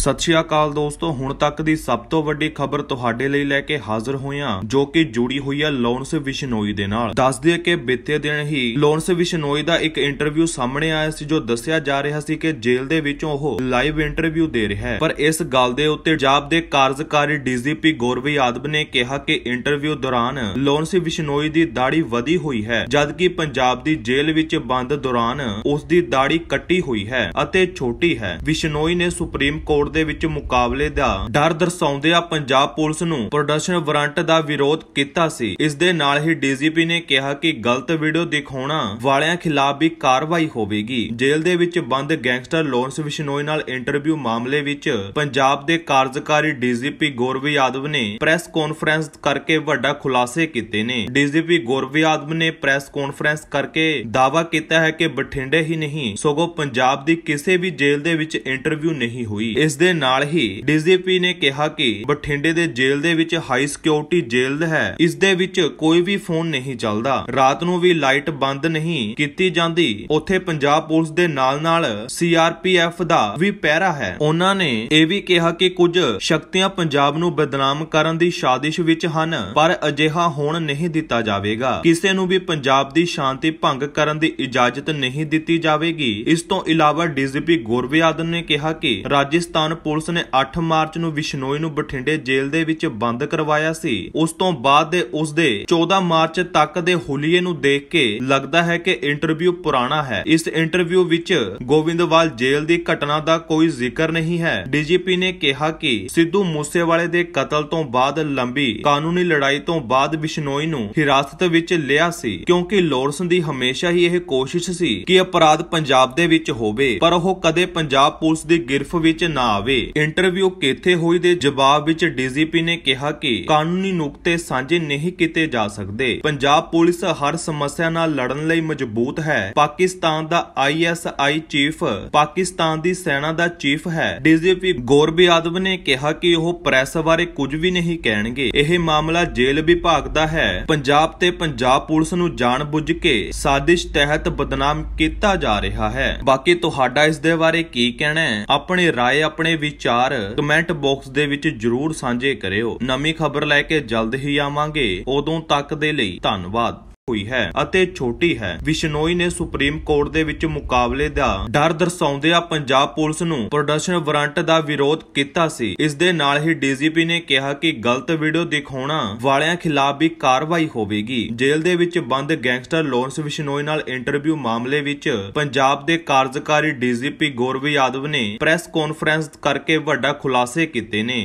ਸਤਿ ਸ਼੍ਰੀ ਅਕਾਲ ਦੋਸਤੋ ਹੁਣ ਤੱਕ ਦੀ ਸਭ ਤੋਂ ਵੱਡੀ ਖਬਰ ਤੁਹਾਡੇ ਲਈ ਲੈ ਕੇ ਹਾਜ਼ਰ ਹੋਇਆ ਜੋ ਕਿ ਜੁੜੀ ਹੋਈ ਹੈ ਲੌਨਸ ਵਿਸ਼ਨੋਈ ਦੇ ਨਾਲ ਦੱਸ ਦਈਏ ਕਿ ਬੀਤੇ ਦਿਨ ਹੀ ਲੌਨਸ ਵਿਸ਼ਨੋਈ ਦਾ ਇੱਕ ਇੰਟਰਵਿਊ ਸਾਹਮਣੇ ਆਇਆ ਸੀ ਜੋ ਦੱਸਿਆ ਜਾ ਰਿਹਾ ਸੀ ਕਿ ਜੇਲ੍ਹ ਦੇ ਵਿੱਚੋਂ ਉਹ ਲਾਈਵ ਇੰਟਰਵਿਊ ਦੇ ਰਿਹਾ ਹੈ ਪਰ ਇਸ ਗੱਲ ਦੇ ਉੱਤੇ ਜਾਬ ਦੇ ਕਾਰਜਕਾਰੀ ਡੀਜੀਪੀ ਗੌਰਵ ਯਾਦਵ ਨੇ ਕਿਹਾ ਕਿ ਇੰਟਰਵਿਊ ਦੌਰਾਨ ਲੌਨਸ ਵਿਸ਼ਨੋਈ ਦੀ ਦਾੜੀ ਵਧੀ ਹੋਈ ਹੈ ਜਦਕਿ ਪੰਜਾਬ ਦੀ ਜੇਲ੍ਹ ਵਿੱਚ ਬੰਦ ਦੌਰਾਨ ਉਸ ਦੀ ਦਾੜੀ ਕੱਟੀ ਹੋਈ ਹੈ ਅਤੇ ਛੋਟੀ ਹੈ ਵਿਸ਼ਨੋਈ ਨੇ ਸੁਪਰੀਮ ਕੋਰਟ ਤੋੜ ਦੇ ਵਿੱਚ ਮੁਕਾਬਲੇ ਦਾ ਡਰ ਦਰਸਾਉਂਦੇ ਆ ਪੰਜਾਬ ਪੁਲਿਸ ਨੂੰ ਪ੍ਰੋਡਕਸ਼ਨ ਵਾਰੰਟ ਦਾ ਵਿਰੋਧ ਕੀਤਾ ਸੀ ਇਸ ਦੇ ਨਾਲ ਹੀ ਡੀਜੀਪੀ ਨੇ ਕਿਹਾ ਕਿ ਗਲਤ ਵੀਡੀਓ ਦਿਖਾਉਣਾ ਵਾਲਿਆਂ ਖਿਲਾਫ ਵੀ ਕਾਰਵਾਈ ਹੋਵੇਗੀ ਜੇਲ੍ਹ ਦੇ ਵਿੱਚ ਬੰਦ ਗੈਂਗਸਟਰ ਲੋਰੈਂਸ ਵਿਸ਼ਨੋਈ ਨਾਲ ਇੰਟਰਵਿਊ ਮਾਮਲੇ ਵਿੱਚ ਪੰਜਾਬ ਦੇ ਕਾਰਜਕਾਰੀ ਡੀਜੀਪੀ ਗੌਰਵ ਯਾਦਵ ਨੇ ਪ੍ਰੈਸ ਕਾਨਫਰੰਸ ਕਰਕੇ ਵੱਡਾ ਖੁਲਾਸੇ ਕੀਤੇ ਨੇ ਡੀਜੀਪੀ ਗੌਰਵ ਯਾਦਵ ਨੇ ਪ੍ਰੈਸ ਕਾਨਫਰੰਸ ਕਰਕੇ ਦਾਵਾ ਕੀਤਾ ਹੈ ਕਿ ਬਠਿੰਡੇ ਹੀ ਨਹੀਂ ਸਗੋਂ ਪੰਜਾਬ ਦੀ ਕਿਸੇ ਵੀ ਜੇਲ੍ਹ ਦੇ ਵਿੱਚ ਇੰਟਰਵਿਊ ਨਹੀਂ ਹੋਈ ਇਸ ਇਸ ਦੇ ਨਾਲ ਹੀ ਡੀਜੀਪੀ ਨੇ ਕਿਹਾ ਕਿ ਬਠਿੰਡੇ ਦੇ ਜੇਲ੍ਹ ਦੇ ਵਿੱਚ ਹਾਈ ਸਿਕਿਉਰਿਟੀ ਜੇਲ੍ਹ ਹੈ ਇਸ ਦੇ ਵਿੱਚ ਕੋਈ ਵੀ ਫੋਨ ਨਹੀਂ ਚੱਲਦਾ ਰਾਤ ਨੂੰ ਵੀ ਲਾਈਟ ਬੰਦ ਨਹੀਂ ਕੀਤੀ ਜਾਂਦੀ ਉੱਥੇ ਪੰਜਾਬ ਪੁਲਿਸ ਦੇ ਨਾਲ-ਨਾਲ ਸੀਆਰਪੀਐਫ ਦਾ ਵੀ ਪਹਿਰਾ ਹੈ ਉਹਨਾਂ ਨੇ ਇਹ ਵੀ ਕਿਹਾ ਕਿ ਕੁਝ ਸ਼ਕਤੀਆਂ ਪੰਜਾਬ ਨੂੰ ਬਦਨਾਮ ਕਰਨ ਦੀ ਸਾਜ਼ਿਸ਼ ਵਿੱਚ ਹਨ ਪਰ ਅਜਿਹਾ ਹੋਣ ਨਹੀਂ ਦਿੱਤਾ ਜਾਵੇਗਾ ਕਿਸੇ ਨੂੰ ਵੀ ਪੰਜਾਬ ਦੀ ਸ਼ਾਂਤੀ ਭੰਗ ਕਰਨ ਦੀ ਇਜਾਜ਼ਤ ਨਹੀਂ ਦਿੱਤੀ ਜਾਵੇਗੀ ਇਸ ਤੋਂ ਇਲਾਵਾ ਡੀਜੀਪੀ ਗੁਰਵਿਆਦਨ ਨੇ ਕਿਹਾ ਕਿ ਰਾਜਸਥਾਨ ਦੌਰਾਨ ਪੁਲਿਸ ਨੇ 8 ਮਾਰਚ ਨੂੰ ਵਿਸ਼ਨੋਈ ਨੂੰ ਬਠਿੰਡੇ ਜੇਲ੍ਹ ਦੇ ਵਿੱਚ ਬੰਦ ਕਰਵਾਇਆ ਸੀ ਉਸ ਤੋਂ ਬਾਅਦ ਦੇ ਉਸ ਦੇ 14 ਮਾਰਚ ਤੱਕ ਦੇ ਹੁਲੀਏ ਨੂੰ ਦੇਖ ਕੇ ਲੱਗਦਾ ਹੈ ਕਿ ਇੰਟਰਵਿਊ ਪੁਰਾਣਾ ਹੈ ਇਸ ਇੰਟਰਵਿਊ ਵਿੱਚ ਗੋਵਿੰਦਵਾਲ ਜੇਲ੍ਹ ਦੀ ਘਟਨਾ ਦਾ ਕੋਈ ਜ਼ਿਕਰ ਨਹੀਂ ਹੈ ਡੀਜੀਪੀ ਨੇ ਕਿਹਾ ਕਿ ਸਿੱਧੂ ਮੂਸੇਵਾਲੇ ਦੇ ਕਤਲ ਤੋਂ ਬਾਅਦ ਲੰਬੀ ਕਾਨੂੰਨੀ ਲੜਾਈ ਤੋਂ ਬਾਅਦ ਵਿਸ਼ਨੋਈ ਨੂੰ ਹਿਰਾਸਤ ਵਿੱਚ ਲਿਆ ਸੀ ਕਿਉਂਕਿ ਲੋਰਸ ਦੀ ਹਮੇਸ਼ਾ ਹੀ ਇਹ ਕੋਸ਼ਿਸ਼ ਸੀ ਕਿ ਅਪਰਾਧ ਪੰਜਾਬ ਦੇ ਵਿੱਚ ਹੋਵੇ ਪਰ ਉਹ ਕਦੇ ਪੰਜਾਬ ਪੁਲਿਸ ਦੀ ਗਿਰਫ ਵਿੱਚ ਨਾ ਆਵੇ ਇੰਟਰਵਿਊ ਕਿੱਥੇ ਹੋਈ ਦੇ ਜਵਾਬ ਵਿੱਚ ਡੀਜੀਪੀ ਨੇ ਕਿਹਾ ਕਿ ਕਾਨੂੰਨੀ ਨੁਕਤੇ ਸਾਂਝੇ ਨਹੀਂ ਕੀਤੇ ਜਾ ਸਕਦੇ ਪੰਜਾਬ ਪੁਲਿਸ ਹਰ ਸਮੱਸਿਆ ਨਾਲ ਲੜਨ ਲਈ ਮਜ਼ਬੂਤ ਹੈ ਪਾਕਿਸਤਾਨ ਦਾ ਆਈਐਸਆਈ ਚੀਫ ਪਾਕਿਸਤਾਨ ਦੀ ਸੈਨਾ ਦਾ ਚੀਫ ਹੈ ਡੀਜੀਪੀ ਗੋਰਬੀ ਆਦਵ ਨੇ ਕਿਹਾ ਕਿ ਉਹ ਪ੍ਰੈਸ ਬਾਰੇ ਕੁਝ ਵੀ ਨਹੀਂ ਕਹਿਣਗੇ ਇਹ ਮਾਮਲਾ ਜੇਲ੍ਹ ਵਿਭਾਗ ਦਾ ਹੈ ਪੰਜਾਬ ਤੇ ਪੰਜਾਬ ਪੁਲਿਸ ਨੂੰ ਜਾਣਬੁੱਝ ਕੇ ਸਾਜ਼ਿਸ਼ ਤਹਿਤ ਬਦਨਾਮ ਕੀਤਾ ਜਾ ਰਿਹਾ ਹੈ ਬਾਕੀ ਤੁਹਾਡਾ ਇਸ ਦੇ ਬਾਰੇ ਕੀ ਕਹਿਣਾ ਹੈ ਆਪਣੇ ਰਾਏ ਆਪਣੇ ਆਪਣੇ ਵਿਚਾਰ ਕਮੈਂਟ ਬਾਕਸ ਦੇ ਵਿੱਚ ਜਰੂਰ ਸਾਂਝੇ ਕਰਿਓ ਨਵੀਂ ਖਬਰ ਲੈ ਕੇ ਜਲਦ ਹੀ ਆਵਾਂਗੇ ਉਦੋਂ ਤੱਕ ਦੇ ਲਈ ਧੰਨਵਾਦ ਹੋਈ ਹੈ ਅਤੇ ਛੋਟੀ ਹੈ ਵਿਸ਼ਨੋਈ ਨੇ ਸੁਪਰੀਮ ਕੋਰਟ ਦੇ ਵਿੱਚ ਮੁਕਾਬਲੇ ਦਾ ਡਰ ਦਰਸਾਉਂਦਿਆਂ ਪੰਜਾਬ ਪੁਲਿਸ ਨੂੰ ਪ੍ਰੋਡਕਸ਼ਨ ਵਾਰੰਟ ਦਾ ਵਿਰੋਧ ਕੀਤਾ ਸੀ ਇਸ ਦੇ ਨਾਲ ਹੀ ਡੀਜੀਪੀ ਨੇ ਕਿਹਾ ਕਿ ਗਲਤ ਵੀਡੀਓ ਦਿਖਾਉਣਾ ਵਾਲਿਆਂ ਖਿਲਾਫ ਵੀ ਕਾਰਵਾਈ ਹੋਵੇਗੀ ਜੇਲ੍ਹ ਦੇ ਵਿੱਚ ਬੰਦ ਗੈਂਗਸਟਰ ਲੋਰੈਂਸ ਵਿਸ਼ਨੋਈ ਨਾਲ ਇੰਟਰਵਿਊ ਮਾਮਲੇ ਵਿੱਚ ਪੰਜਾਬ ਦੇ ਕਾਰਜਕਾਰੀ ਡੀਜੀਪੀ ਗੌਰਵ ਯਾਦਵ ਨੇ ਪ੍ਰੈਸ ਕਾਨਫਰੰਸ ਕਰਕੇ ਵੱਡਾ ਖੁਲਾਸੇ ਕੀਤੇ ਨੇ